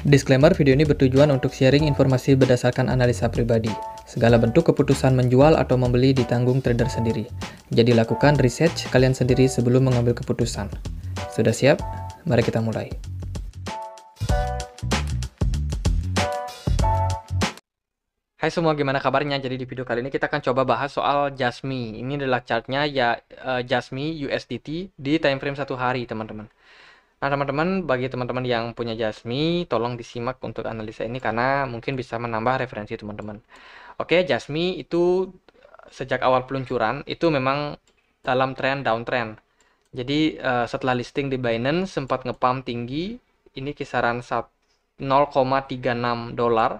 Disclaimer, video ini bertujuan untuk sharing informasi berdasarkan analisa pribadi. Segala bentuk keputusan menjual atau membeli ditanggung trader sendiri. Jadi lakukan research kalian sendiri sebelum mengambil keputusan. Sudah siap? Mari kita mulai. Hai semua, gimana kabarnya? Jadi di video kali ini kita akan coba bahas soal Jasmi. Ini adalah chartnya ya uh, Jasmi USDT di time frame satu hari, teman-teman. Nah, teman-teman, bagi teman-teman yang punya Jasmi, tolong disimak untuk analisa ini karena mungkin bisa menambah referensi teman-teman. Oke, Jasmi itu eh, sejak awal peluncuran itu memang dalam tren downtrend. Jadi uh, setelah listing di Binance sempat ngepam tinggi, ini kisaran 0,36 dolar.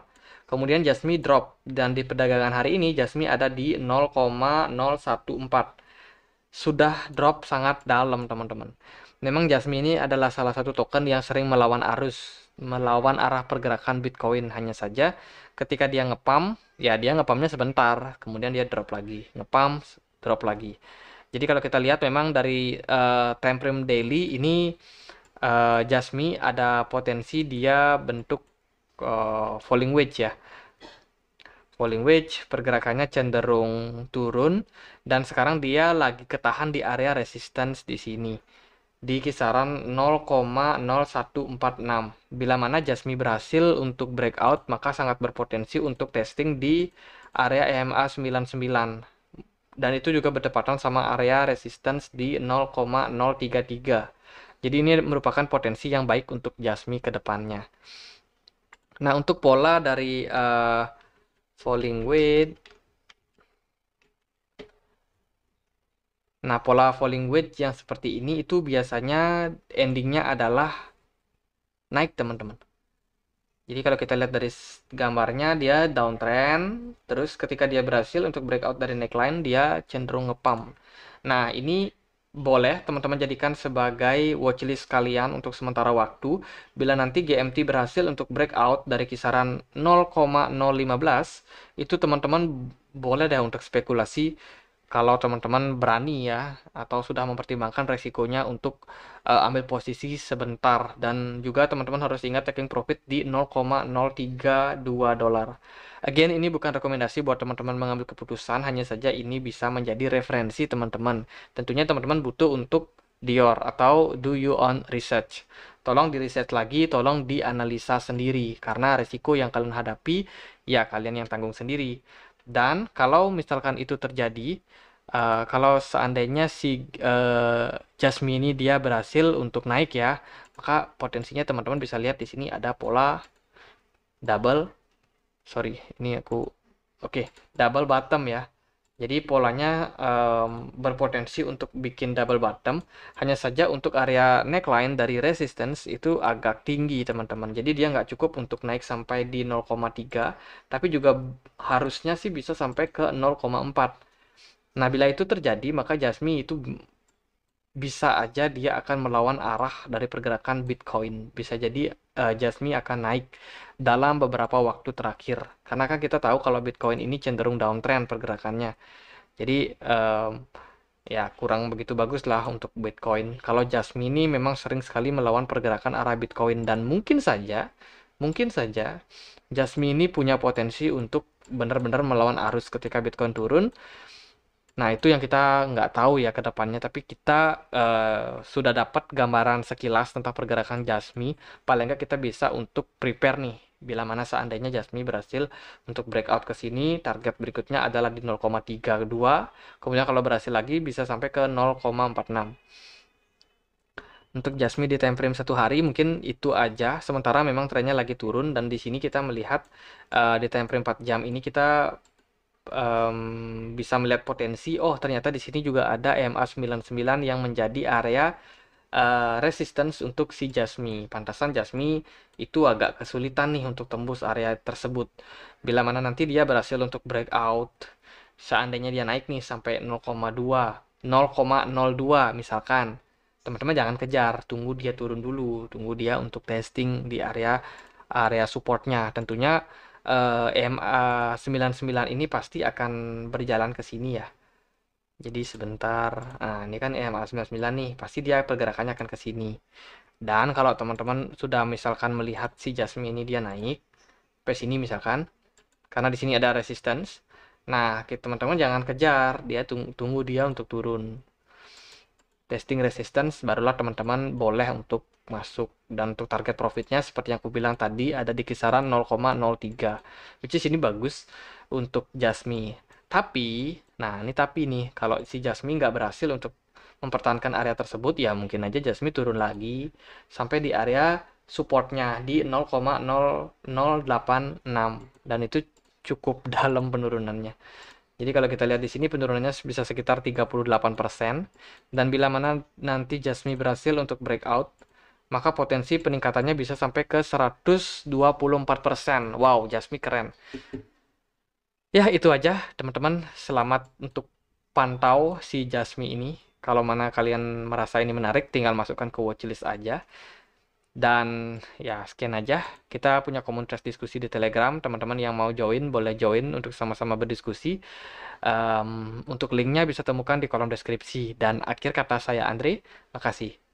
Kemudian Jasmi drop dan di perdagangan hari ini Jasmi ada di 0,014. Sudah drop sangat dalam, teman-teman. Memang Jasmine ini adalah salah satu token yang sering melawan arus, melawan arah pergerakan Bitcoin hanya saja ketika dia ngepam, ya dia ngepamnya sebentar, kemudian dia drop lagi, ngepam, drop lagi. Jadi kalau kita lihat memang dari uh, time frame daily ini uh, Jasmine ada potensi dia bentuk uh, falling wedge ya falling wedge, pergerakannya cenderung turun dan sekarang dia lagi ketahan di area resistance di sini di kisaran 0,0146. Bila mana Jasmi berhasil untuk breakout, maka sangat berpotensi untuk testing di area e EMA 99 dan itu juga bertepatan sama area resistance di 0,033. Jadi ini merupakan potensi yang baik untuk Jasmi ke depannya. Nah, untuk pola dari uh, falling weight Nah, pola falling wedge yang seperti ini itu biasanya endingnya adalah naik, teman-teman. Jadi kalau kita lihat dari gambarnya, dia downtrend. Terus ketika dia berhasil untuk breakout dari neckline, dia cenderung ngepump. Nah, ini boleh teman-teman jadikan sebagai watchlist kalian untuk sementara waktu bila nanti GMT berhasil untuk breakout dari kisaran 0,015 itu teman-teman boleh deh untuk spekulasi kalau teman-teman berani ya atau sudah mempertimbangkan resikonya untuk uh, ambil posisi sebentar dan juga teman-teman harus ingat taking profit di 0,032 dolar. Again ini bukan rekomendasi buat teman-teman mengambil keputusan hanya saja ini bisa menjadi referensi teman-teman. Tentunya teman-teman butuh untuk Dior atau do you on research. Tolong di riset lagi, tolong dianalisa sendiri karena resiko yang kalian hadapi ya kalian yang tanggung sendiri. Dan kalau misalkan itu terjadi, uh, kalau seandainya si uh, Jasmine ini dia berhasil untuk naik ya, maka potensinya teman-teman bisa lihat di sini ada pola double, sorry, ini aku, oke, okay, double bottom ya. Jadi polanya um, berpotensi untuk bikin double bottom, hanya saja untuk area neckline dari resistance itu agak tinggi teman-teman. Jadi dia nggak cukup untuk naik sampai di 0,3, tapi juga harusnya sih bisa sampai ke 0,4. Nah bila itu terjadi maka Jasmine itu bisa aja dia akan melawan arah dari pergerakan Bitcoin. Bisa jadi uh, Jasmine akan naik dalam beberapa waktu terakhir. Karena kan kita tahu kalau Bitcoin ini cenderung downtrend pergerakannya. Jadi um, ya kurang begitu bagus lah untuk Bitcoin. Kalau Jasmine ini memang sering sekali melawan pergerakan arah Bitcoin dan mungkin saja, mungkin saja Jasmine ini punya potensi untuk benar-benar melawan arus ketika Bitcoin turun Nah, itu yang kita nggak tahu ya ke depannya, tapi kita uh, sudah dapat gambaran sekilas tentang pergerakan Jasmi. Paling nggak kita bisa untuk prepare nih, bila mana seandainya Jasmi berhasil untuk breakout ke sini, target berikutnya adalah di 0,32. Kemudian kalau berhasil lagi bisa sampai ke 0,46. Untuk Jasmi di time frame satu hari mungkin itu aja. Sementara memang trennya lagi turun dan di sini kita melihat uh, di time frame 4 jam ini kita um, bisa melihat potensi, oh ternyata di sini juga ada MA99 yang menjadi area uh, resistance untuk si Jasmi. Pantasan Jasmi itu agak kesulitan nih untuk tembus area tersebut. Bila mana nanti dia berhasil untuk breakout, seandainya dia naik nih sampai 0,2, 0,02 misalkan, teman-teman jangan kejar, tunggu dia turun dulu, tunggu dia untuk testing di area area supportnya. Tentunya uh, EMA 99 ini pasti akan berjalan ke sini ya. Jadi sebentar. Nah, ini kan EMA 99 nih, pasti dia pergerakannya akan ke sini. Dan kalau teman-teman sudah misalkan melihat si Jasmine ini dia naik ke sini misalkan karena di sini ada resistance. Nah, teman-teman jangan kejar, dia tunggu, tunggu dia untuk turun. Testing resistance barulah teman-teman boleh untuk masuk dan untuk target profitnya seperti yang aku bilang tadi ada di kisaran 0,03 which is ini bagus untuk Jasmi tapi nah ini tapi nih kalau si Jasmi nggak berhasil untuk mempertahankan area tersebut ya mungkin aja Jasmi turun lagi sampai di area supportnya di 0,0086 dan itu cukup dalam penurunannya jadi kalau kita lihat di sini penurunannya bisa sekitar 38% dan bila mana nanti Jasmine berhasil untuk breakout maka potensi peningkatannya bisa sampai ke 124%. Wow, Jasmine keren. Ya, itu aja teman-teman. Selamat untuk pantau si Jasmine ini. Kalau mana kalian merasa ini menarik, tinggal masukkan ke watchlist aja. Dan ya, sekian aja. Kita punya komunitas diskusi di Telegram. Teman-teman yang mau join, boleh join untuk sama-sama berdiskusi. Um, untuk linknya bisa temukan di kolom deskripsi. Dan akhir kata saya Andre, makasih.